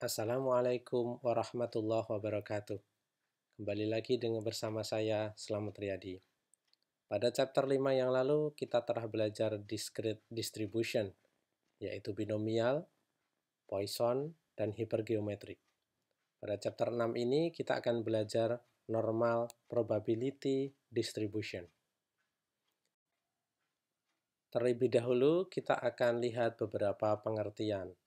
Assalamualaikum warahmatullahi wabarakatuh. Kembali lagi dengan bersama saya, Selamat Riyadi. Pada chapter 5 yang lalu, kita telah belajar discrete distribution, yaitu binomial, Poisson, dan hipergeometrik. Pada chapter 6 ini, kita akan belajar normal probability distribution. Terlebih dahulu, kita akan lihat beberapa pengertian.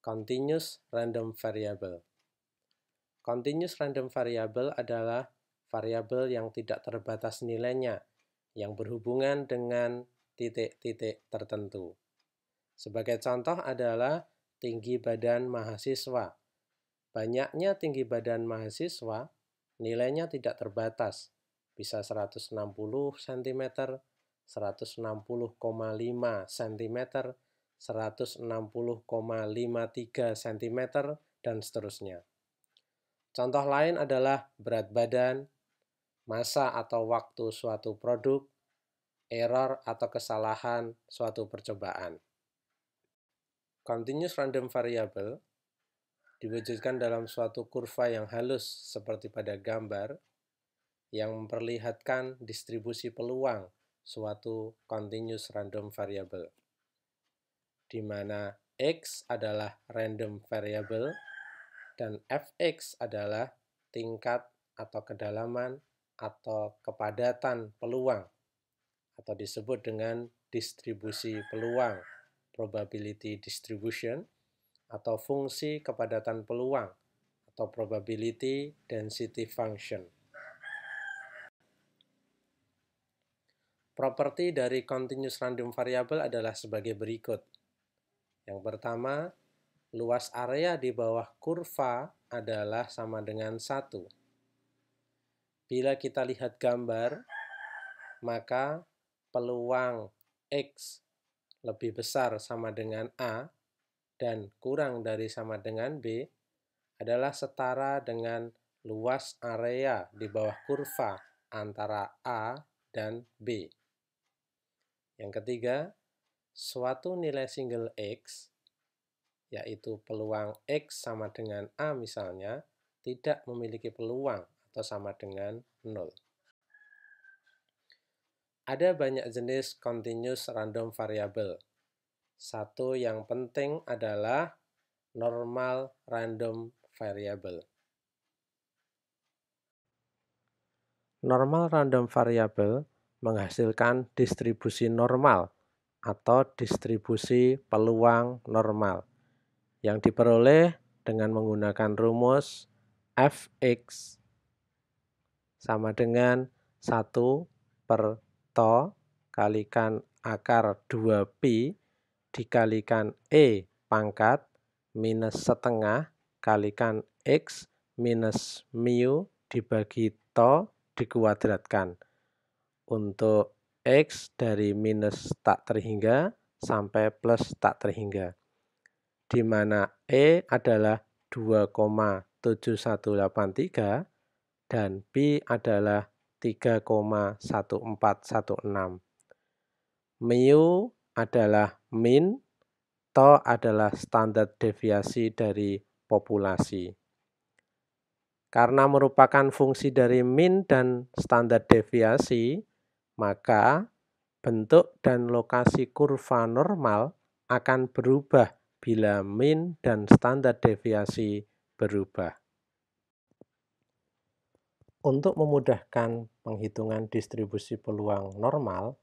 Continuous Random Variable Continuous Random Variable adalah variabel yang tidak terbatas nilainya, yang berhubungan dengan titik-titik tertentu. Sebagai contoh adalah tinggi badan mahasiswa. Banyaknya tinggi badan mahasiswa, nilainya tidak terbatas, bisa 160 cm, 160,5 cm, 160,53 cm, dan seterusnya. Contoh lain adalah berat badan, masa atau waktu suatu produk, error atau kesalahan suatu percobaan. Continuous random variable diwujudkan dalam suatu kurva yang halus seperti pada gambar yang memperlihatkan distribusi peluang suatu continuous random variable di mana x adalah random variable dan fx adalah tingkat atau kedalaman atau kepadatan peluang atau disebut dengan distribusi peluang probability distribution atau fungsi kepadatan peluang atau probability density function. Properti dari continuous random variable adalah sebagai berikut. Yang pertama, luas area di bawah kurva adalah sama dengan 1. Bila kita lihat gambar, maka peluang X lebih besar sama dengan A dan kurang dari sama dengan B adalah setara dengan luas area di bawah kurva antara A dan B. Yang ketiga, suatu nilai single X, yaitu peluang X sama dengan A misalnya, tidak memiliki peluang atau sama dengan 0. Ada banyak jenis continuous random variable. Satu yang penting adalah normal random variable. Normal random variable menghasilkan distribusi normal atau distribusi peluang normal yang diperoleh dengan menggunakan rumus Fx sama dengan 1 per to kalikan akar 2pi dikalikan E pangkat minus setengah kalikan X minus mu dibagi to dikuadratkan. Untuk X dari minus tak terhingga sampai plus tak terhingga, di mana E adalah 2,7183 dan B adalah 3,1416. Mu adalah min, to adalah standar deviasi dari populasi. Karena merupakan fungsi dari min dan standar deviasi, maka bentuk dan lokasi kurva normal akan berubah bila min dan standar deviasi berubah. Untuk memudahkan penghitungan distribusi peluang normal,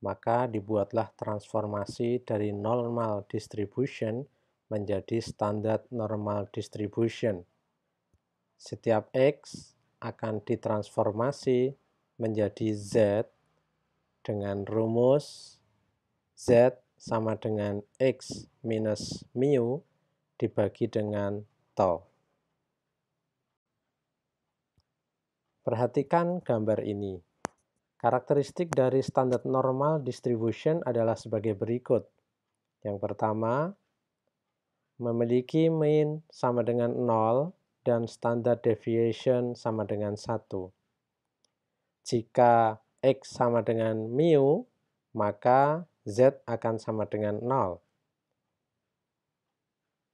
maka dibuatlah transformasi dari normal distribution menjadi standar normal distribution. Setiap X akan ditransformasi menjadi Z dengan rumus Z sama dengan X minus mu dibagi dengan tau. Perhatikan gambar ini. Karakteristik dari standar normal distribution adalah sebagai berikut. Yang pertama, memiliki mean sama dengan 0 dan standar deviation sama dengan 1. Jika X sama dengan mu, maka Z akan sama dengan 0.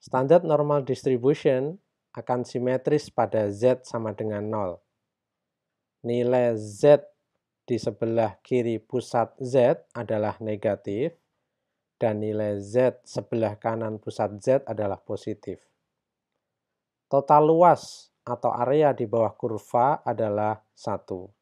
Standar normal distribution akan simetris pada Z sama dengan 0. Nilai Z di sebelah kiri pusat Z adalah negatif, dan nilai Z sebelah kanan pusat Z adalah positif. Total luas atau area di bawah kurva adalah 1.